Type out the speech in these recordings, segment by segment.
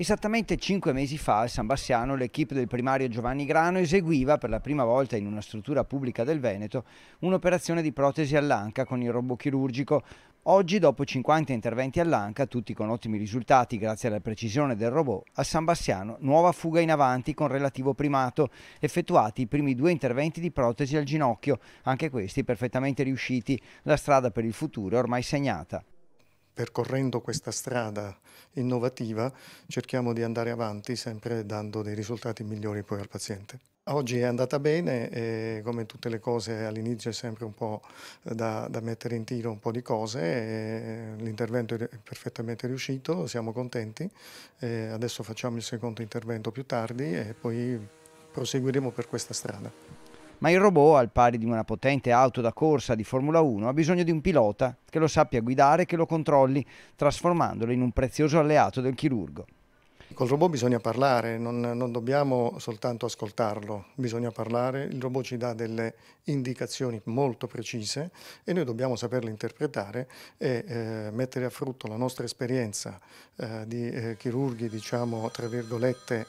Esattamente cinque mesi fa a San Bassiano l'equipe del primario Giovanni Grano eseguiva per la prima volta in una struttura pubblica del Veneto un'operazione di protesi all'anca con il robot chirurgico. Oggi, dopo 50 interventi all'anca, tutti con ottimi risultati grazie alla precisione del robot, a San Bassiano nuova fuga in avanti con relativo primato, effettuati i primi due interventi di protesi al ginocchio, anche questi perfettamente riusciti, la strada per il futuro è ormai segnata percorrendo questa strada innovativa cerchiamo di andare avanti sempre dando dei risultati migliori poi al paziente. Oggi è andata bene e come tutte le cose all'inizio è sempre un po' da, da mettere in tiro un po' di cose, eh, l'intervento è perfettamente riuscito, siamo contenti, adesso facciamo il secondo intervento più tardi e poi proseguiremo per questa strada ma il robot, al pari di una potente auto da corsa di Formula 1, ha bisogno di un pilota che lo sappia guidare e che lo controlli, trasformandolo in un prezioso alleato del chirurgo. Col robot bisogna parlare, non, non, dobbiamo soltanto ascoltarlo, bisogna parlare, il robot ci dà delle indicazioni molto precise e noi dobbiamo saperle interpretare e eh, mettere a frutto la nostra esperienza eh, di eh, chirurghi, diciamo, tra virgolette,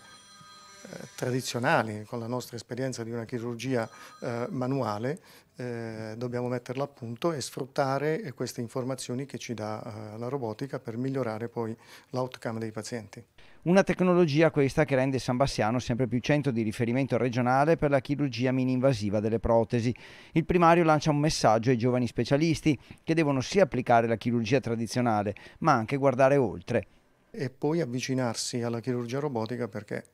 eh, tradizionali, con la nostra esperienza di una chirurgia eh, manuale, eh, dobbiamo metterla a punto e sfruttare queste informazioni che ci dà eh, la robotica per migliorare poi l'outcome dei pazienti. Una tecnologia questa che rende San Bassiano sempre più centro di riferimento regionale per la chirurgia mini-invasiva delle protesi. Il primario lancia un messaggio ai giovani specialisti che devono sia applicare la chirurgia tradizionale ma anche guardare oltre. E poi avvicinarsi alla chirurgia robotica perché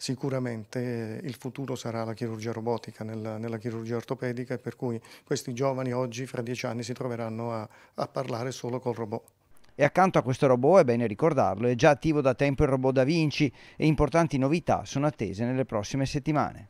Sicuramente il futuro sarà la chirurgia robotica nella, nella, chirurgia ortopedica e per cui questi giovani oggi, fra dieci anni, si troveranno a, a parlare solo col robot. E accanto a questo robot, è bene ricordarlo, è già attivo da tempo il robot Da Vinci e importanti novità sono attese nelle prossime settimane.